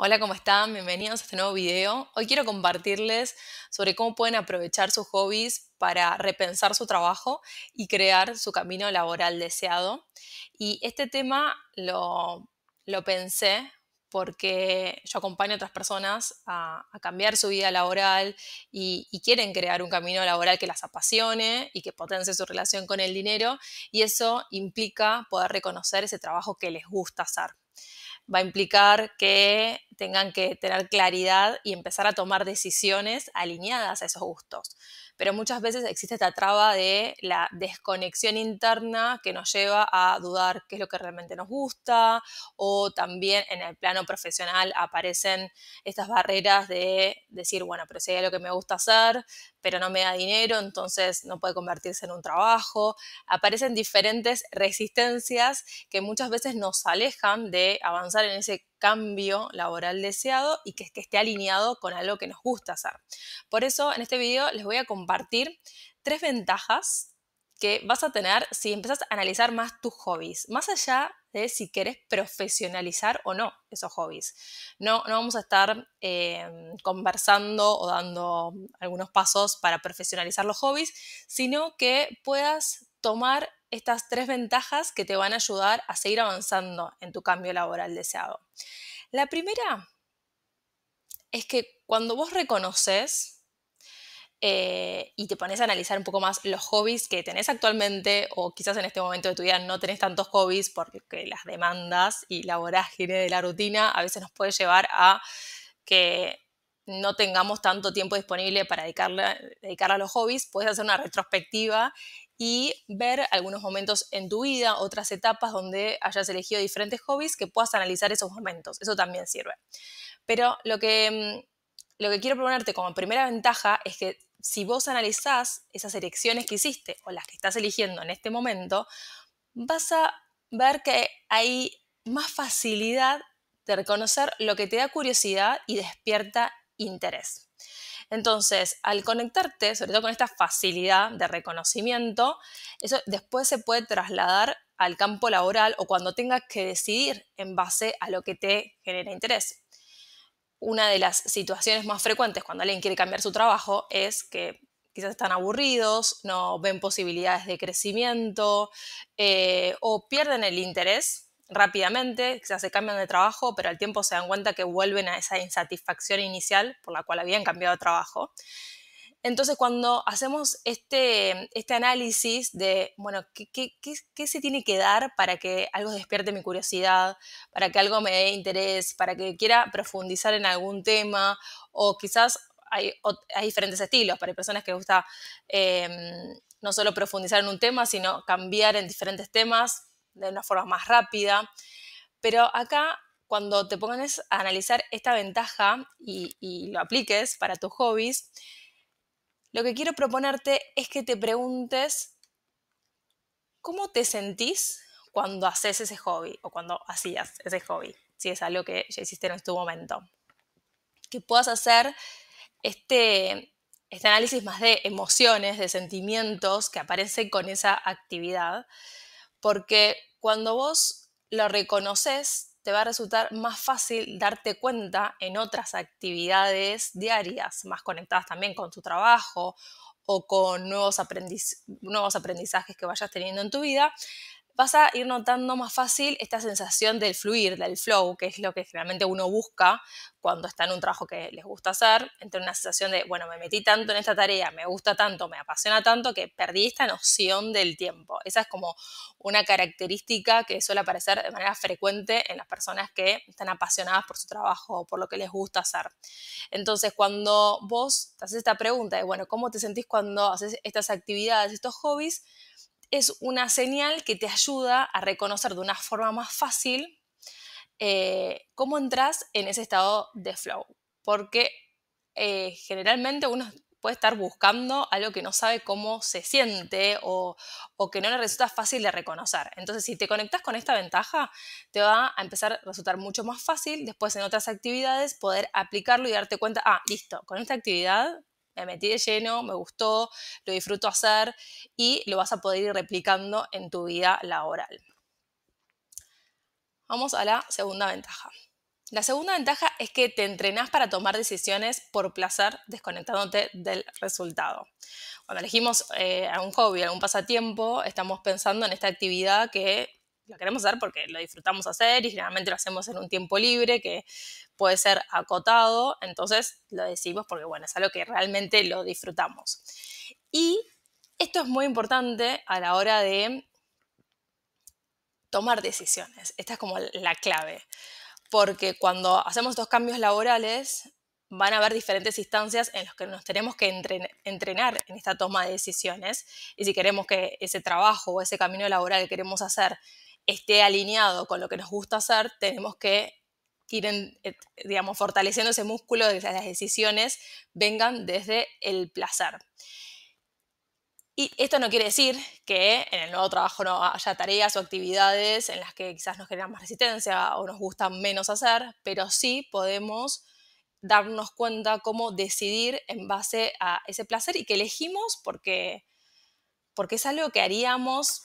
Hola, ¿cómo están? Bienvenidos a este nuevo video. Hoy quiero compartirles sobre cómo pueden aprovechar sus hobbies para repensar su trabajo y crear su camino laboral deseado. Y este tema lo, lo pensé porque yo acompaño a otras personas a, cambiar su vida laboral y, y, quieren crear un camino laboral que las apasione y que potencie su relación con el dinero y eso implica poder reconocer ese trabajo que les gusta hacer. Va a implicar que tengan que tener claridad y empezar a tomar decisiones alineadas a esos gustos. Pero muchas veces existe esta traba de la desconexión interna que nos lleva a dudar qué es lo que realmente nos gusta o también en el plano profesional aparecen estas barreras de decir, bueno, pero si lo que me gusta hacer, pero no me da dinero, entonces no puede convertirse en un trabajo. Aparecen diferentes resistencias que muchas veces nos alejan de avanzar en ese cambio laboral deseado y que, esté alineado con algo que nos gusta hacer. Por eso en este video les voy a compartir tres ventajas que vas a tener si empezás a analizar más tus hobbies, más allá de si quieres profesionalizar o no esos hobbies. No, no vamos a estar em, conversando o dando algunos pasos para profesionalizar los hobbies, sino que puedas tomar estas tres ventajas que te van a ayudar a seguir avanzando en tu cambio laboral deseado. La primera es que cuando vos reconoces eh, y te pones a analizar un poco más los hobbies que tenés actualmente o quizás en este momento de tu vida no tenés tantos hobbies porque las demandas y la vorágine de la rutina a veces nos puede llevar a que no tengamos tanto tiempo disponible para dedicarle, a los hobbies, puedes hacer una retrospectiva y ver algunos momentos en tu vida, otras etapas donde hayas elegido diferentes hobbies que puedas analizar esos momentos. Eso también sirve. Pero lo que, mm, lo que quiero proponerte como primera ventaja es que si vos analizás esas elecciones que hiciste o las que estás eligiendo en este momento, vas a ver que hay más facilidad de reconocer lo que te da curiosidad y despierta interés. Entonces, al conectarte, sobre todo con esta facilidad de reconocimiento, eso después se puede trasladar al campo laboral o cuando tengas que decidir en base a lo que te genera interés. Una de las situaciones más frecuentes cuando alguien quiere cambiar su trabajo es que quizás están aburridos, no ven posibilidades de crecimiento eh, o pierden el interés rápidamente, quizás se cambian de trabajo, pero al tiempo se dan cuenta que vuelven a esa insatisfacción inicial por la cual habían cambiado de trabajo. Entonces, cuando hacemos este, este análisis de, bueno, ¿qué, se tiene que dar para que algo despierte mi curiosidad, para que algo me dé interés, para que quiera profundizar en algún tema? O quizás hay, diferentes estilos, para personas que gusta eh, no solo profundizar en un tema, sino cambiar en diferentes temas, de una forma más rápida. Pero acá, cuando te pones a analizar esta ventaja y, lo apliques para tus hobbies, lo que quiero proponerte es que te preguntes cómo te sentís cuando haces ese hobby o cuando hacías ese hobby, si es algo que ya hiciste en tu este momento. Que puedas hacer este, este análisis más de emociones, de sentimientos que aparece con esa actividad porque cuando vos lo reconoces, te va a resultar más fácil darte cuenta en otras actividades diarias, más conectadas también con tu trabajo o con nuevos, nuevos aprendizajes que vayas teniendo en tu vida, vas a ir notando más fácil esta sensación del fluir, del flow, que es lo que generalmente uno busca cuando está en un trabajo que les gusta hacer, entre una sensación de, bueno, me metí tanto en esta tarea, me gusta tanto, me apasiona tanto, que perdí esta noción del tiempo. Esa es como una característica que suele aparecer de manera frecuente en las personas que están apasionadas por su trabajo, o por lo que les gusta hacer. Entonces, cuando vos te haces esta pregunta de, bueno, ¿cómo te sentís cuando haces estas actividades, estos hobbies? es una señal que te ayuda a reconocer de una forma más fácil eh, cómo entras en ese estado de flow. Porque eh, generalmente uno puede estar buscando algo que no sabe cómo se siente o, o, que no le resulta fácil de reconocer. Entonces, si te conectas con esta ventaja, te va a empezar a resultar mucho más fácil después en otras actividades poder aplicarlo y darte cuenta, ah, listo, con esta actividad me metí de lleno, me gustó, lo disfruto hacer y lo vas a poder ir replicando en tu vida laboral. Vamos a la segunda ventaja. La segunda ventaja es que te entrenás para tomar decisiones por placer, desconectándote del resultado. Cuando elegimos eh, algún hobby, algún pasatiempo, estamos pensando en esta actividad que lo queremos hacer porque lo disfrutamos hacer y generalmente lo hacemos en un tiempo libre que puede ser acotado, entonces lo decimos porque, bueno, es algo que realmente lo disfrutamos. Y esto es muy importante a la hora de tomar decisiones. Esta es como la clave, porque cuando hacemos estos cambios laborales, van a haber diferentes instancias en las que nos tenemos que entrenar en esta toma de decisiones. Y si queremos que ese trabajo o ese camino laboral que queremos hacer esté alineado con lo que nos gusta hacer, tenemos que ir, eh, digamos, fortaleciendo ese músculo de que las decisiones vengan desde el placer. Y esto no quiere decir que en el nuevo trabajo no haya tareas o actividades en las que quizás nos genera más resistencia o nos gusta menos hacer, pero sí podemos darnos cuenta cómo decidir en base a ese placer y que elegimos porque, porque es algo que haríamos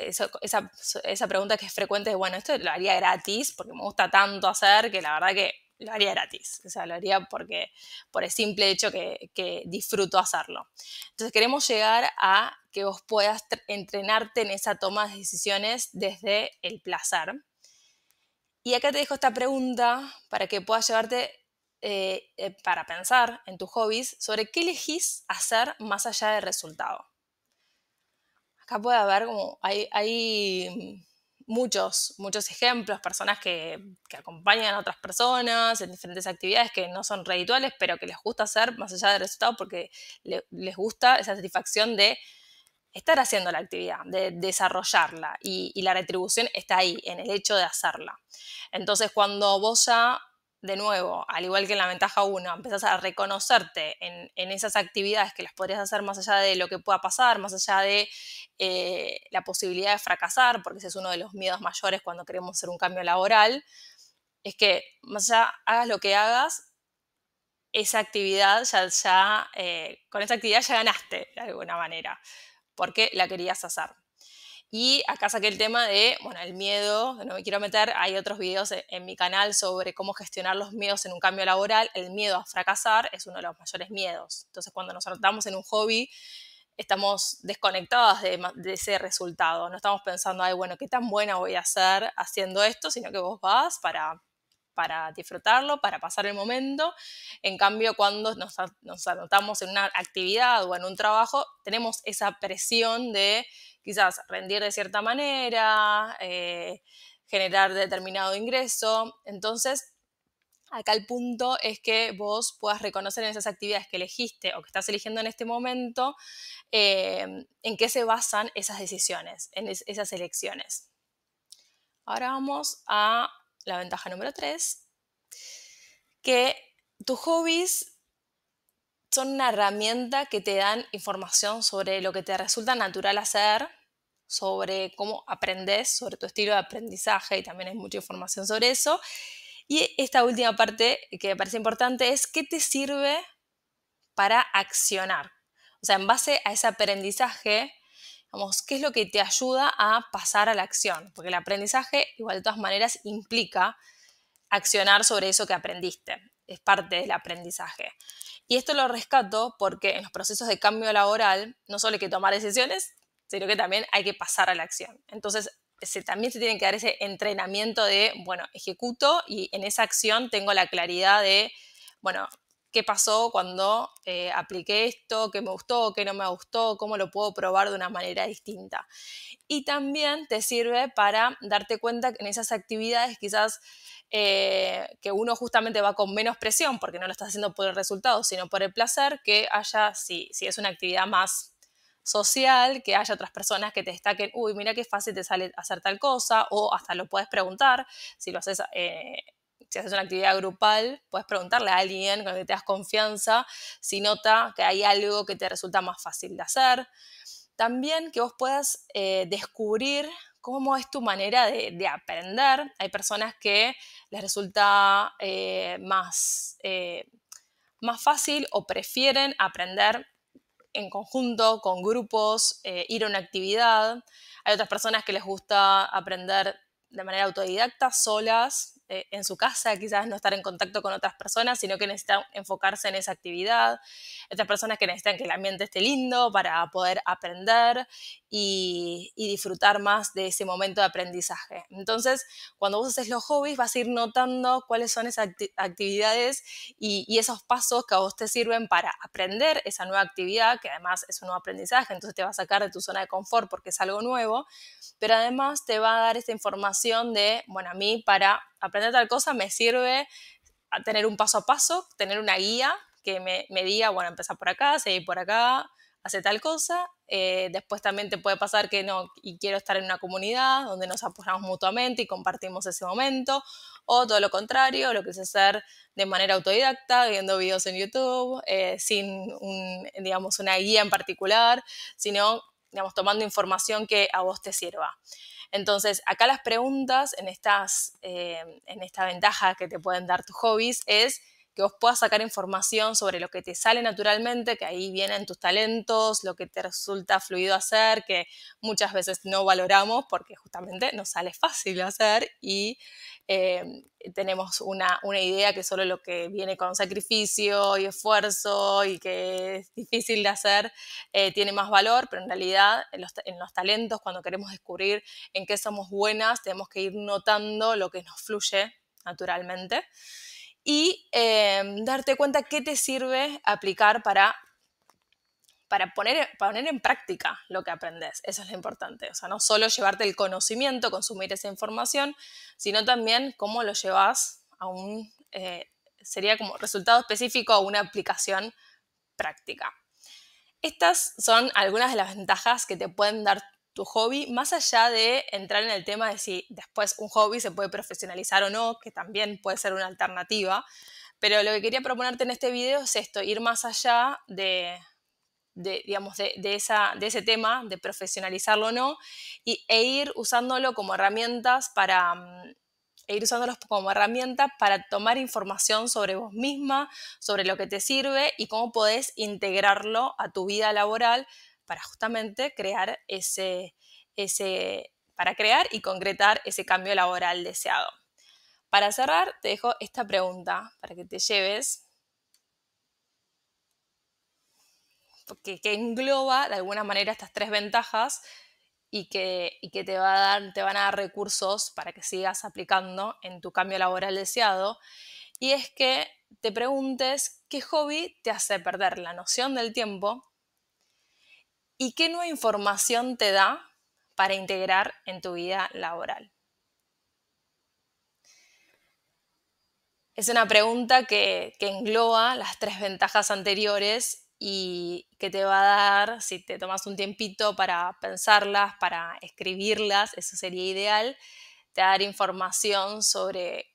esa, pregunta que es frecuente es, bueno, esto lo haría gratis porque me gusta tanto hacer que la verdad que lo haría gratis, o sea, lo haría porque, por el simple hecho que, disfruto hacerlo. Entonces queremos llegar a que vos puedas entrenarte en esa toma de decisiones desde el placer. Y acá te dejo esta pregunta para que puedas llevarte eh, eh, para pensar en tus hobbies sobre qué elegís hacer más allá del resultado acá puede haber como, hay, hay muchos, muchos ejemplos, personas que, acompañan a otras personas en diferentes actividades que no son rituales, pero que les gusta hacer más allá del resultado porque les gusta esa satisfacción de estar haciendo la actividad, de desarrollarla y, la retribución está ahí, en el hecho de hacerla. Entonces, cuando vos ya, de nuevo, al igual que en la ventaja 1, empezás a reconocerte en esas actividades que las podrías hacer más allá de lo que pueda pasar, más allá de eh, la posibilidad de fracasar, porque ese es uno de los miedos mayores cuando queremos hacer un cambio laboral, es que más allá hagas lo que hagas, esa actividad ya, eh, con esa actividad ya ganaste de alguna manera, porque la querías hacer. Y acá saqué el tema de, bueno, el miedo, no me quiero meter, hay otros videos e, en, mi canal sobre cómo gestionar los miedos en un cambio laboral. El miedo a fracasar es uno de los mayores miedos. Entonces, cuando nos tratamos en un hobby, estamos desconectadas de, ese resultado. No estamos pensando, ay, bueno, qué tan buena voy a ser haciendo esto, sino que vos vas para, para disfrutarlo, para pasar el momento. En cambio, cuando nos, anotamos en una actividad o en un trabajo, tenemos esa presión de quizás rendir de cierta manera, eh, generar determinado ingreso. Entonces, Acá el punto es que vos puedas reconocer en esas actividades que elegiste o que estás eligiendo en este momento em, en qué se basan esas decisiones, en esas elecciones. Ahora vamos a la ventaja número 3, que tus hobbies son una herramienta que te dan información sobre lo que te resulta natural hacer, sobre cómo aprendes, sobre tu estilo de aprendizaje y también hay mucha información sobre eso y esta última parte que me parece importante es qué te sirve para accionar. O sea, en base a ese aprendizaje, vamos, qué es lo que te ayuda a pasar a la acción. Porque el aprendizaje, igual de todas maneras, implica accionar sobre eso que aprendiste. Es parte del aprendizaje. Y esto lo rescato porque en los procesos de cambio laboral no solo hay que tomar decisiones, sino que también hay que pasar a la acción. Entonces, también se tiene que dar ese entrenamiento de, bueno, ejecuto y en esa acción tengo la claridad de, bueno, qué pasó cuando eh, apliqué esto, qué me gustó, qué no me gustó, cómo lo puedo probar de una manera distinta. Y también te sirve para darte cuenta que en esas actividades quizás eh, que uno justamente va con menos presión, porque no lo estás haciendo por el resultado, sino por el placer, que haya, si, si es una actividad más social, que haya otras personas que te destaquen, uy, mira qué fácil te sale hacer tal cosa, o hasta lo puedes preguntar, si lo haces... Eh, si haces una actividad grupal, puedes preguntarle a alguien con el que te das confianza si nota que hay algo que te resulta más fácil de hacer. También que vos puedas eh, descubrir cómo es tu manera de, aprender. Hay personas que les resulta eh, más, más fácil o prefieren aprender en conjunto, con grupos, eh, ir a una actividad. Hay otras personas que les gusta aprender de manera autodidacta, solas, eh, en su casa, quizás no estar en contacto con otras personas, sino que necesitan enfocarse en esa actividad, estas personas que necesitan que el ambiente esté lindo para poder aprender y, disfrutar más de ese momento de aprendizaje. Entonces, cuando vos haces los hobbies, vas a ir notando cuáles son esas actividades y, y esos pasos que a vos te sirven para aprender esa nueva actividad, que además es un nuevo aprendizaje, entonces te va a sacar de tu zona de confort porque es algo nuevo, pero además te va a dar esta información de, bueno, a mí para aprender tal cosa me sirve a tener un paso a paso, tener una guía que me, diga, bueno, empezar por acá, seguir por acá, hacer tal cosa. Eh, después también te puede pasar que no, y quiero estar en una comunidad donde nos apoyamos mutuamente y compartimos ese momento. O todo lo contrario, lo que es hacer de manera autodidacta, viendo videos en YouTube, eh, sin digamos, una guía en particular, sino digamos, tomando información que a vos te sirva. Entonces, acá las preguntas en, estas, eh, en esta ventaja que te pueden dar tus hobbies es que vos puedas sacar información sobre lo que te sale naturalmente, que ahí vienen tus talentos, lo que te resulta fluido hacer, que muchas veces no valoramos porque justamente no sale fácil hacer y eh, tenemos una, idea que solo lo que viene con sacrificio y esfuerzo y que es difícil de hacer eh, tiene más valor, pero en realidad en los, en los talentos, cuando queremos descubrir en qué somos buenas, tenemos que ir notando lo que nos fluye naturalmente y em, darte cuenta qué te sirve aplicar para, para poner, poner en práctica lo que aprendes. Eso es lo importante. O sea, no solo llevarte el conocimiento, consumir esa información, sino también cómo lo llevas a un, eh, sería como resultado específico a una aplicación práctica. Estas son algunas de las ventajas que te pueden dar hobby, más allá de entrar en el tema de si después un hobby se puede profesionalizar o no, que también puede ser una alternativa, pero lo que quería proponerte en este video es esto, ir más allá de, de, digamos, de, de ese tema, de profesionalizarlo o no, e ir usándolo como herramientas para mm, e ir usándolos como herramientas para tomar información sobre vos misma, sobre lo que te sirve y cómo podés integrarlo a tu vida laboral para justamente crear ese, ese, para crear y concretar ese cambio laboral deseado. Para cerrar, te dejo esta pregunta para que te lleves, que, que engloba de alguna manera estas tres ventajas y que, y que te, a dar, te van a dar recursos para que sigas aplicando en tu cambio laboral deseado. Y es que te preguntes qué hobby te hace perder la noción del tiempo, ¿Y qué nueva información te da para integrar en tu vida laboral? Es una pregunta que, engloba las tres ventajas anteriores y que te va a dar, si te tomas un tiempito para pensarlas, para escribirlas, eso sería ideal, te va a dar información sobre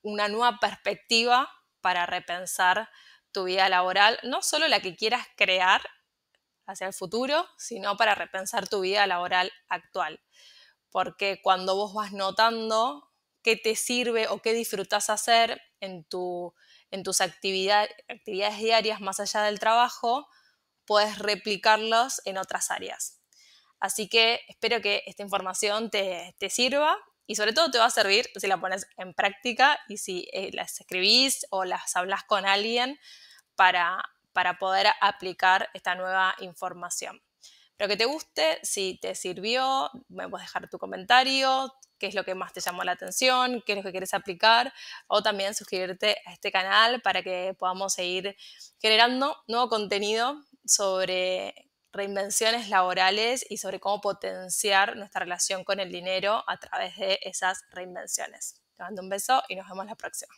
una nueva perspectiva para repensar tu vida laboral, no solo la que quieras crear hacia el futuro, sino para repensar tu vida laboral actual. Porque cuando vos vas notando qué te sirve o qué disfrutas hacer en, tu, en tus actividades diarias más allá del trabajo, puedes replicarlos en otras áreas. Así que espero que esta información te, sirva y sobre todo te va a servir si la pones en práctica y si eh, las escribís o las hablas con alguien para, para poder aplicar esta nueva información. Espero que te guste, si te sirvió, me puedes dejar tu comentario, qué es lo que más te llamó la atención, qué es lo que quieres aplicar, o también suscribirte a este canal para que podamos seguir generando nuevo contenido sobre reinvenciones laborales y sobre cómo potenciar nuestra relación con el dinero a través de esas reinvenciones. Te mando un beso y nos vemos la próxima.